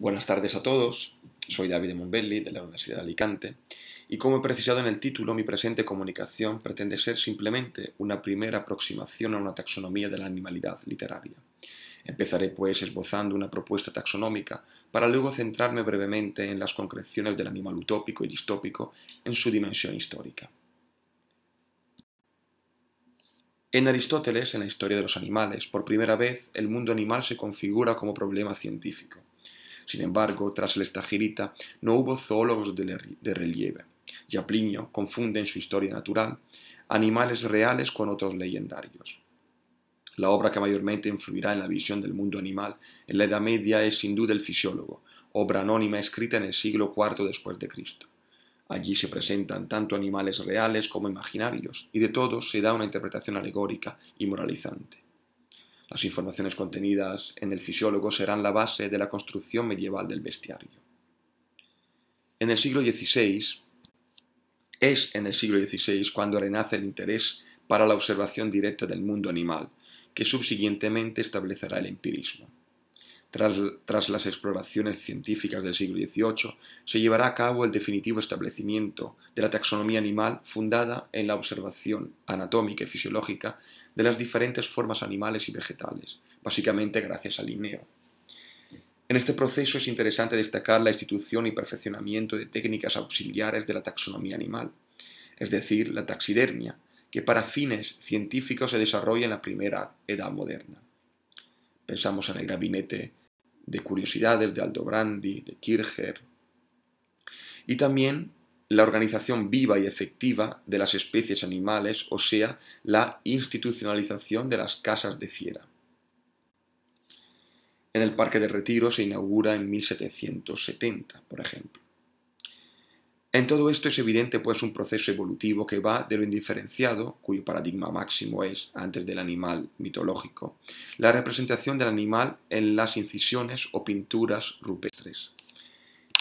Buenas tardes a todos, soy David Monbelli de la Universidad de Alicante y como he precisado en el título, mi presente comunicación pretende ser simplemente una primera aproximación a una taxonomía de la animalidad literaria. Empezaré pues esbozando una propuesta taxonómica para luego centrarme brevemente en las concreciones del animal utópico y distópico en su dimensión histórica. En Aristóteles, en la historia de los animales, por primera vez el mundo animal se configura como problema científico. Sin embargo, tras el Estagirita no hubo zoólogos de relieve. Ya Plinio confunde en su historia natural animales reales con otros legendarios. La obra que mayormente influirá en la visión del mundo animal en la Edad Media es sin duda El Fisiólogo, obra anónima escrita en el siglo IV después de Cristo. Allí se presentan tanto animales reales como imaginarios, y de todos se da una interpretación alegórica y moralizante. Las informaciones contenidas en el fisiólogo serán la base de la construcción medieval del bestiario. En el siglo XVI, es en el siglo XVI cuando renace el interés para la observación directa del mundo animal, que subsiguientemente establecerá el empirismo. Tras, las exploraciones científicas del siglo XVIII, se llevará a cabo el definitivo establecimiento de la taxonomía animal fundada en la observación anatómica y fisiológica de las diferentes formas animales y vegetales, básicamente gracias a Linneo. En este proceso es interesante destacar la institución y perfeccionamiento de técnicas auxiliares de la taxonomía animal, es decir, la taxidermia, que para fines científicos se desarrolla en la primera edad moderna. Pensamos en el gabinete de curiosidades de Aldobrandi, de Kircher, y también la organización viva y efectiva de las especies animales, o sea, la institucionalización de las casas de fiera. En el Parque de Retiro se inaugura en 1770, por ejemplo. En todo esto es evidente pues un proceso evolutivo que va de lo indiferenciado, cuyo paradigma máximo es antes del animal mitológico, la representación del animal en las incisiones o pinturas rupestres.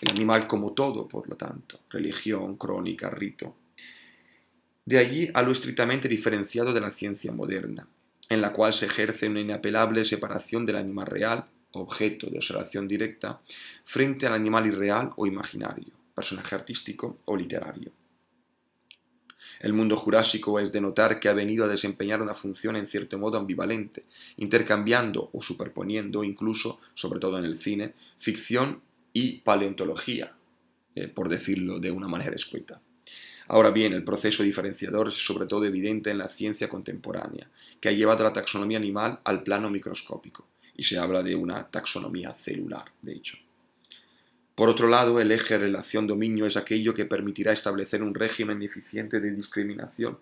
El animal como todo, por lo tanto, religión, crónica, rito. De allí a lo estrictamente diferenciado de la ciencia moderna, en la cual se ejerce una inapelable separación del animal real, objeto de observación directa, frente al animal irreal o imaginario personaje artístico o literario. El mundo jurásico es de notar que ha venido a desempeñar una función en cierto modo ambivalente, intercambiando o superponiendo incluso, sobre todo en el cine, ficción y paleontología, eh, por decirlo de una manera escueta. Ahora bien, el proceso diferenciador es sobre todo evidente en la ciencia contemporánea, que ha llevado la taxonomía animal al plano microscópico, y se habla de una taxonomía celular, de hecho. Por otro lado, el eje relación-dominio es aquello que permitirá establecer un régimen eficiente de discriminación.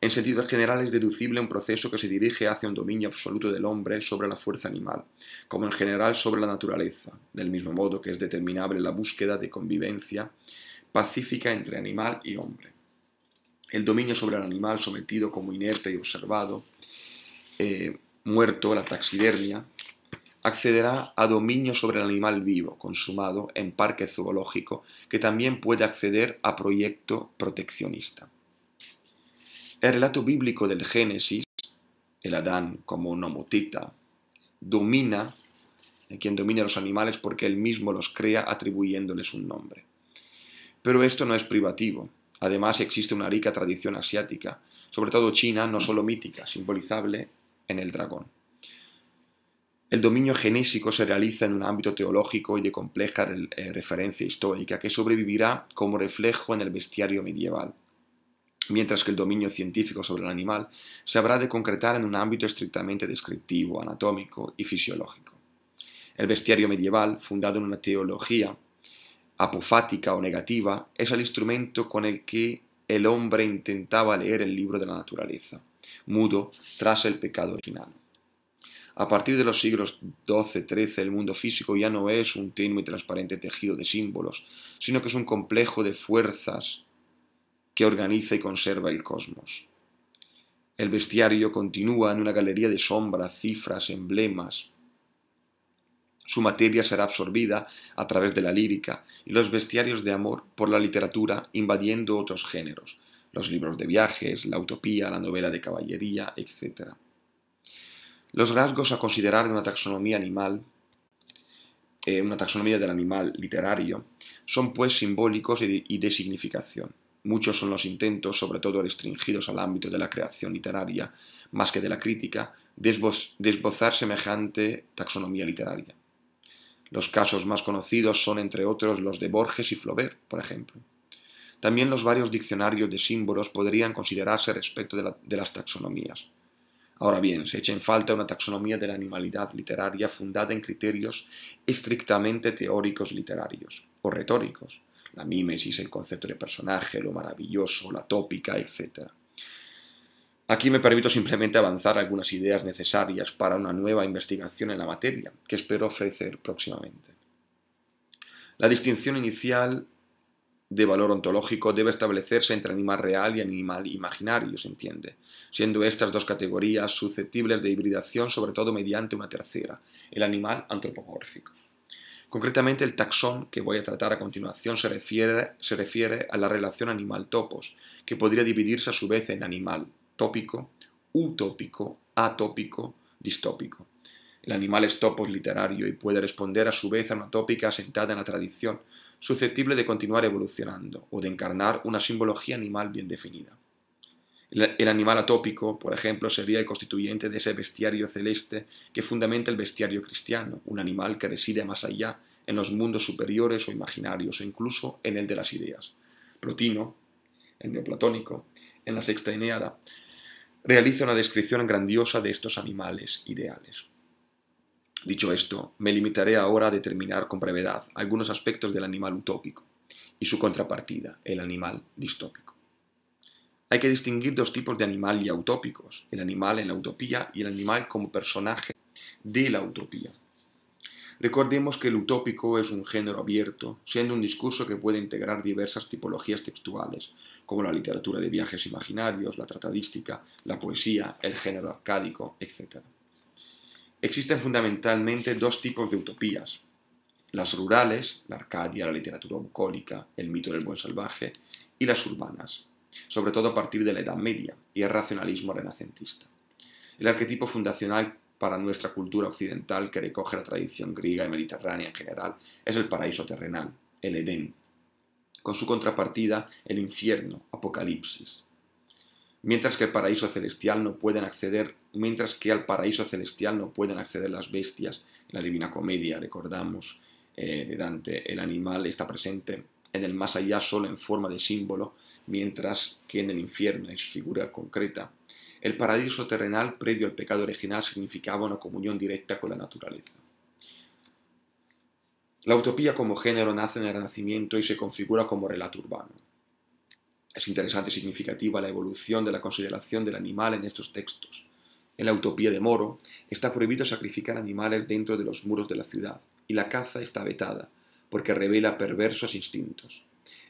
En sentido general es deducible un proceso que se dirige hacia un dominio absoluto del hombre sobre la fuerza animal, como en general sobre la naturaleza, del mismo modo que es determinable la búsqueda de convivencia pacífica entre animal y hombre. El dominio sobre el animal sometido como inerte y observado, eh, muerto, la taxidermia, accederá a dominio sobre el animal vivo consumado en parque zoológico, que también puede acceder a proyecto proteccionista. El relato bíblico del Génesis, el Adán como nomotita, domina, quien domina los animales porque él mismo los crea atribuyéndoles un nombre. Pero esto no es privativo. Además existe una rica tradición asiática, sobre todo china, no solo mítica, simbolizable en el dragón. El dominio genésico se realiza en un ámbito teológico y de compleja eh, referencia histórica que sobrevivirá como reflejo en el bestiario medieval, mientras que el dominio científico sobre el animal se habrá de concretar en un ámbito estrictamente descriptivo, anatómico y fisiológico. El bestiario medieval, fundado en una teología apofática o negativa, es el instrumento con el que el hombre intentaba leer el libro de la naturaleza, mudo tras el pecado original. A partir de los siglos XII-XIII, el mundo físico ya no es un tenue y transparente tejido de símbolos, sino que es un complejo de fuerzas que organiza y conserva el cosmos. El bestiario continúa en una galería de sombras, cifras, emblemas. Su materia será absorbida a través de la lírica y los bestiarios de amor por la literatura invadiendo otros géneros, los libros de viajes, la utopía, la novela de caballería, etc. Los rasgos a considerar de una taxonomía animal, eh, una taxonomía del animal literario, son pues simbólicos y de, significación. Muchos son los intentos, sobre todo restringidos al ámbito de la creación literaria, más que de la crítica, de, esbozar semejante taxonomía literaria. Los casos más conocidos son, entre otros, los de Borges y Flaubert, por ejemplo. También los varios diccionarios de símbolos podrían considerarse respecto de las taxonomías. Ahora bien, se echa en falta una taxonomía de la animalidad literaria fundada en criterios estrictamente teóricos literarios o retóricos, la mímesis, el concepto de personaje, lo maravilloso, la tópica, etc. Aquí me permito simplemente avanzar algunas ideas necesarias para una nueva investigación en la materia, que espero ofrecer próximamente. La distinción inicial de valor ontológico debe establecerse entre animal real y animal imaginario, se entiende, siendo estas dos categorías susceptibles de hibridación sobre todo mediante una tercera, el animal antropomórfico. Concretamente el taxón que voy a tratar a continuación se refiere, se refiere a la relación animal-topos, que podría dividirse a su vez en animal tópico, utópico, atópico, distópico. El animal es topos literario y puede responder a su vez a una tópica asentada en la tradición, susceptible de continuar evolucionando o de encarnar una simbología animal bien definida. El animal atópico, por ejemplo, sería el constituyente de ese bestiario celeste que fundamenta el bestiario cristiano, un animal que reside más allá, en los mundos superiores o imaginarios, o incluso en el de las ideas. Plotino, el neoplatónico, en la Sexta Eneada, realiza una descripción grandiosa de estos animales ideales. Dicho esto, me limitaré ahora a determinar con brevedad algunos aspectos del animal utópico y su contrapartida, el animal distópico. Hay que distinguir dos tipos de animal y utópicos, el animal en la utopía y el animal como personaje de la utopía. Recordemos que el utópico es un género abierto, siendo un discurso que puede integrar diversas tipologías textuales, como la literatura de viajes imaginarios, la tratadística, la poesía, el género arcádico, etc. Existen fundamentalmente dos tipos de utopías. Las rurales, la Arcadia, la literatura bucólica, el mito del buen salvaje, y las urbanas, sobre todo a partir de la Edad Media y el racionalismo renacentista. El arquetipo fundacional para nuestra cultura occidental que recoge la tradición griega y mediterránea en general es el paraíso terrenal, el Edén, con su contrapartida el infierno, Apocalipsis. Mientras que el paraíso celestial no pueden acceder mientras que al paraíso celestial no pueden acceder las bestias. En la Divina Comedia, recordamos, eh, de Dante, el animal está presente en el más allá solo en forma de símbolo, mientras que en el infierno su figura concreta. El paraíso terrenal previo al pecado original significaba una comunión directa con la naturaleza. La utopía como género nace en el Renacimiento y se configura como relato urbano. Es interesante y significativa la evolución de la consideración del animal en estos textos. En la utopía de Moro, está prohibido sacrificar animales dentro de los muros de la ciudad, y la caza está vetada, porque revela perversos instintos.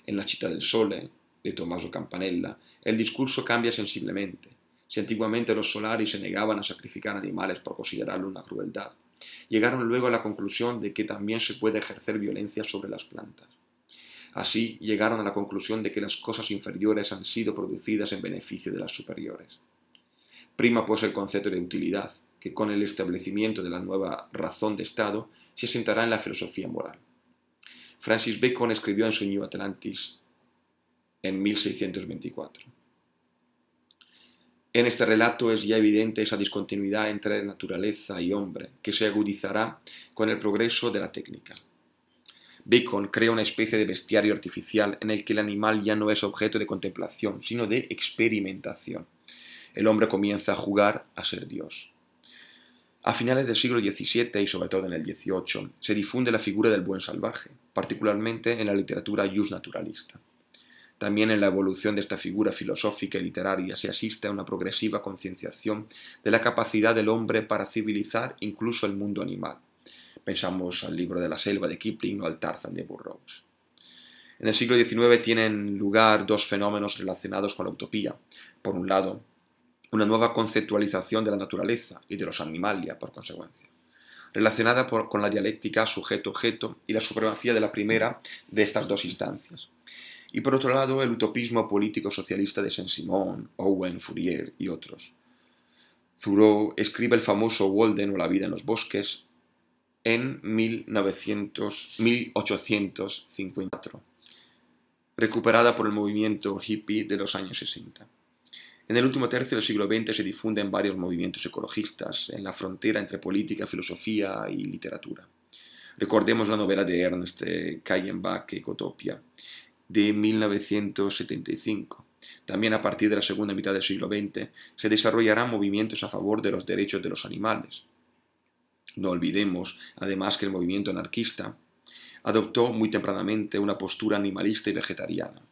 En La chita del Sole, eh, de Tommaso Campanella, el discurso cambia sensiblemente. Si antiguamente los solari se negaban a sacrificar animales por considerarlo una crueldad, llegaron luego a la conclusión de que también se puede ejercer violencia sobre las plantas. Así llegaron a la conclusión de que las cosas inferiores han sido producidas en beneficio de las superiores. Prima pues el concepto de utilidad, que con el establecimiento de la nueva razón de Estado se asentará en la filosofía moral. Francis Bacon escribió en su New Atlantis en 1624. En este relato es ya evidente esa discontinuidad entre naturaleza y hombre, que se agudizará con el progreso de la técnica. Bacon crea una especie de bestiario artificial en el que el animal ya no es objeto de contemplación, sino de experimentación el hombre comienza a jugar a ser Dios. A finales del siglo XVII y sobre todo en el XVIII se difunde la figura del buen salvaje, particularmente en la literatura just naturalista. También en la evolución de esta figura filosófica y literaria se asiste a una progresiva concienciación de la capacidad del hombre para civilizar incluso el mundo animal. Pensamos al libro de la selva de Kipling o al Tarzan de Burroughs. En el siglo XIX tienen lugar dos fenómenos relacionados con la utopía. Por un lado, una nueva conceptualización de la naturaleza y de los animalia, por consecuencia, relacionada con la dialéctica sujeto-objeto y la supremacía de la primera de estas dos instancias. Y por otro lado, el utopismo político socialista de Saint-Simon, Owen, Fourier y otros. Thoreau escribe el famoso Walden o La vida en los bosques en 1854, recuperada por el movimiento hippie de los años 60. En el último tercio del siglo XX se difunden varios movimientos ecologistas en la frontera entre política, filosofía y literatura. Recordemos la novela de Ernst Kallenbach, Ecotopia, de 1975. También a partir de la segunda mitad del siglo XX se desarrollarán movimientos a favor de los derechos de los animales. No olvidemos, además, que el movimiento anarquista adoptó muy tempranamente una postura animalista y vegetariana.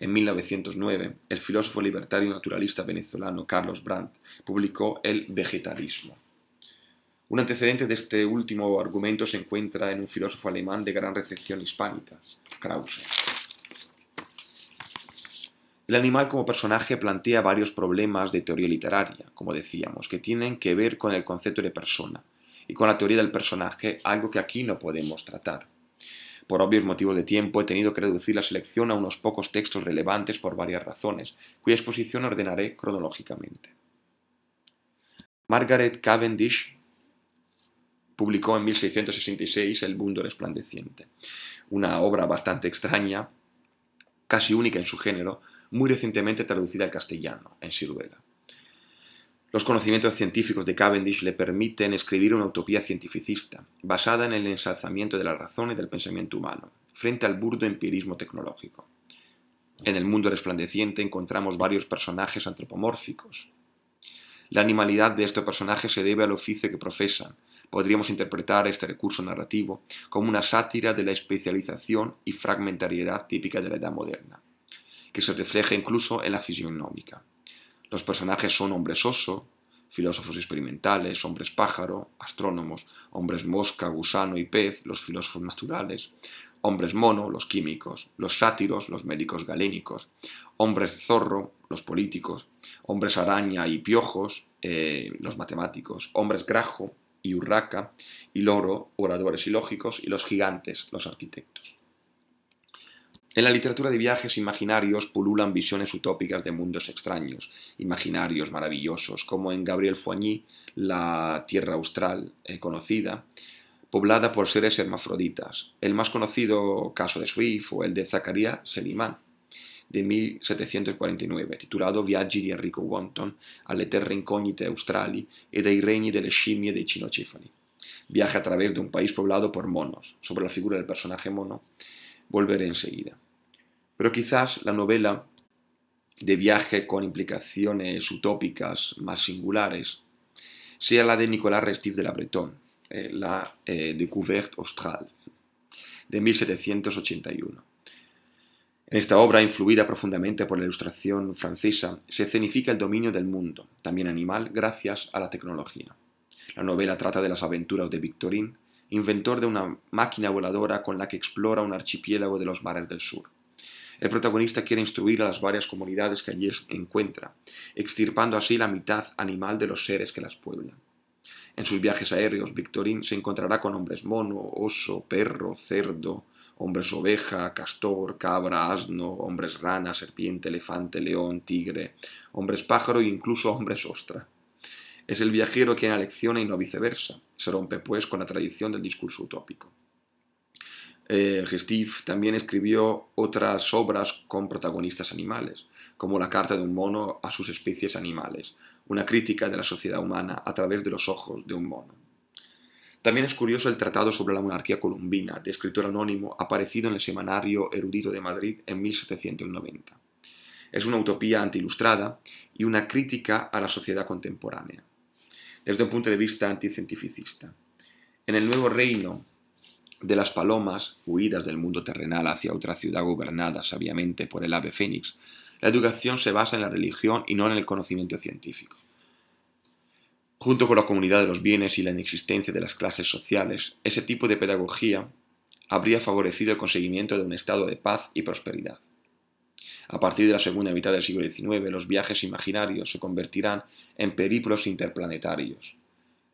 En 1909, el filósofo libertario naturalista venezolano Carlos Brandt publicó El vegetarismo. Un antecedente de este último argumento se encuentra en un filósofo alemán de gran recepción hispánica, Krause. El animal como personaje plantea varios problemas de teoría literaria, como decíamos, que tienen que ver con el concepto de persona y con la teoría del personaje, algo que aquí no podemos tratar. Por obvios motivos de tiempo he tenido que reducir la selección a unos pocos textos relevantes por varias razones, cuya exposición ordenaré cronológicamente. Margaret Cavendish publicó en 1666 El mundo resplandeciente, una obra bastante extraña, casi única en su género, muy recientemente traducida al castellano, en Siruela. Los conocimientos científicos de Cavendish le permiten escribir una utopía cientificista, basada en el ensalzamiento de la razón y del pensamiento humano, frente al burdo empirismo tecnológico. En el mundo resplandeciente encontramos varios personajes antropomórficos. La animalidad de estos personajes se debe al oficio que profesan. Podríamos interpretar este recurso narrativo como una sátira de la especialización y fragmentariedad típica de la Edad moderna, que se refleja incluso en la fisionómica. Los personajes son hombres oso, filósofos experimentales, hombres pájaro, astrónomos, hombres mosca, gusano y pez, los filósofos naturales, hombres mono, los químicos, los sátiros, los médicos galénicos, hombres zorro, los políticos, hombres araña y piojos, eh, los matemáticos, hombres grajo y urraca y loro, oradores y lógicos, y los gigantes, los arquitectos. En la literatura de viajes imaginarios pululan visiones utópicas de mundos extraños, imaginarios, maravillosos, como en Gabriel Foigny, la Tierra Austral, eh, conocida, poblada por seres hermafroditas, el más conocido caso de Swift fue el de Zacarías Selimán, de 1749, titulado Viaggi di Enrico Wonton alle terre incognite australi e dei regni delle scimmie dei cinocefali. Viaje a través de un país poblado por monos. Sobre la figura del personaje mono volveré enseguida. Pero quizás la novela de viaje con implicaciones utópicas más singulares sea la de Nicolas Restif de la Breton, eh, La eh, Découverte Austral, de 1781. En esta obra, influida profundamente por la ilustración francesa, se escenifica el dominio del mundo, también animal, gracias a la tecnología. La novela trata de las aventuras de Victorin, inventor de una máquina voladora con la que explora un archipiélago de los mares del sur. El protagonista quiere instruir a las varias comunidades que allí encuentra, extirpando así la mitad animal de los seres que las pueblan. En sus viajes aéreos, Victorín se encontrará con hombres mono, oso, perro, cerdo, hombres oveja, castor, cabra, asno, hombres rana, serpiente, elefante, león, tigre, hombres pájaro e incluso hombres ostra. Es el viajero quien alecciona y no viceversa. Se rompe pues con la tradición del discurso utópico eh, también escribió otras obras con protagonistas animales, como La carta de un mono a sus especies animales, una crítica de la sociedad humana a través de los ojos de un mono. También es curioso el tratado sobre la monarquía colombina, de escritor anónimo, aparecido en el semanario erudito de Madrid en 1790. Es una utopía antiilustrada y una crítica a la sociedad contemporánea, desde un punto de vista anticientificista. En el nuevo reino de las palomas huidas del mundo terrenal hacia otra ciudad gobernada sabiamente por el ave fénix, la educación se basa en la religión y no en el conocimiento científico. Junto con la comunidad de los bienes y la inexistencia de las clases sociales, ese tipo de pedagogía habría favorecido el conseguimiento de un estado de paz y prosperidad. A partir de la segunda mitad del siglo XIX, los viajes imaginarios se convertirán en periplos interplanetarios,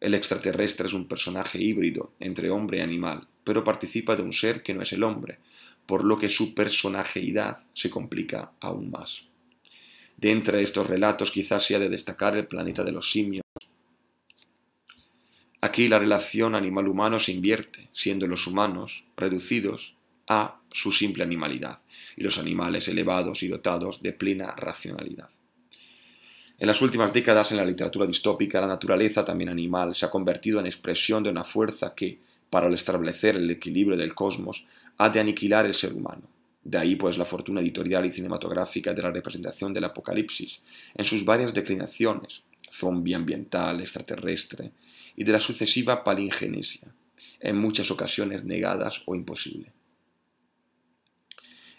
el extraterrestre es un personaje híbrido entre hombre y animal, pero participa de un ser que no es el hombre, por lo que su personajeidad se complica aún más. De entre estos relatos quizás sea de destacar el planeta de los simios. Aquí la relación animal-humano se invierte, siendo los humanos reducidos a su simple animalidad y los animales elevados y dotados de plena racionalidad. En las últimas décadas, en la literatura distópica, la naturaleza, también animal, se ha convertido en expresión de una fuerza que, para establecer el equilibrio del cosmos, ha de aniquilar el ser humano. De ahí pues la fortuna editorial y cinematográfica de la representación del apocalipsis, en sus varias declinaciones, zombie ambiental, extraterrestre, y de la sucesiva palingenesia, en muchas ocasiones negadas o imposible.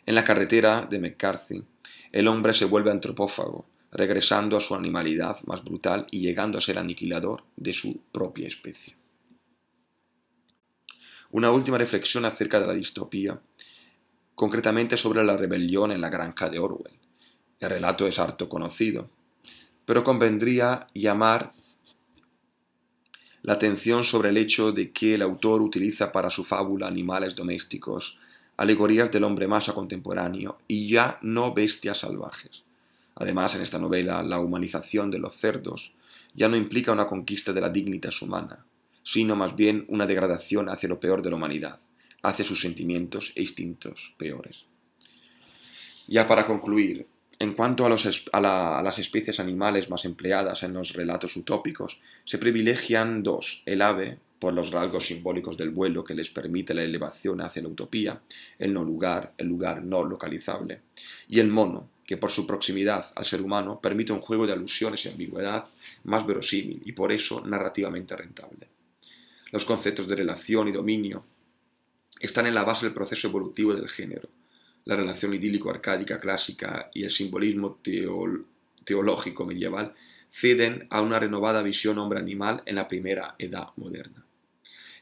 En la carretera de McCarthy, el hombre se vuelve antropófago, regresando a su animalidad más brutal y llegando a ser aniquilador de su propia especie. Una última reflexión acerca de la distopía, concretamente sobre la rebelión en la granja de Orwell. El relato es harto conocido, pero convendría llamar la atención sobre el hecho de que el autor utiliza para su fábula animales domésticos, alegorías del hombre masa contemporáneo y ya no bestias salvajes. Además, en esta novela, la humanización de los cerdos ya no implica una conquista de la dignidad humana, sino más bien una degradación hacia lo peor de la humanidad, hacia sus sentimientos e instintos peores. Ya para concluir, en cuanto a, las especies animales más empleadas en los relatos utópicos, se privilegian dos, el ave, por los rasgos simbólicos del vuelo que les permite la elevación hacia la utopía, el no lugar, el lugar no localizable, y el mono, que por su proximidad al ser humano permite un juego de alusiones y ambigüedad más verosímil y por eso narrativamente rentable. Los conceptos de relación y dominio están en la base del proceso evolutivo del género. La relación idílico-arcádica clásica y el simbolismo teológico medieval ceden a una renovada visión hombre-animal en la primera edad moderna.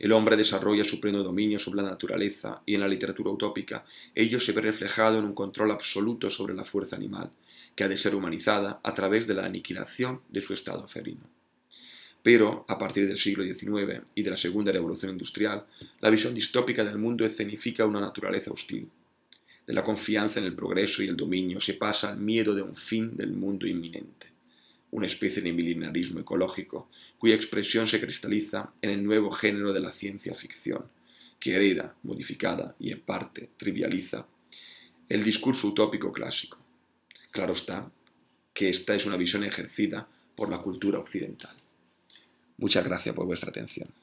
El hombre desarrolla su pleno dominio sobre la naturaleza y en la literatura utópica ello se ve reflejado en un control absoluto sobre la fuerza animal, que ha de ser humanizada a través de la aniquilación de su estado ferino. Pero, a partir del siglo XIX y de la Segunda Revolución Industrial, la visión distópica del mundo escenifica una naturaleza hostil. De la confianza en el progreso y el dominio se pasa al miedo de un fin del mundo inminente una especie de milenarismo ecológico, cuya expresión se cristaliza en el nuevo género de la ciencia ficción, que hereda, modificada y en parte trivializa el discurso utópico clásico. Claro está que esta es una visión ejercida por la cultura occidental. Muchas gracias por vuestra atención.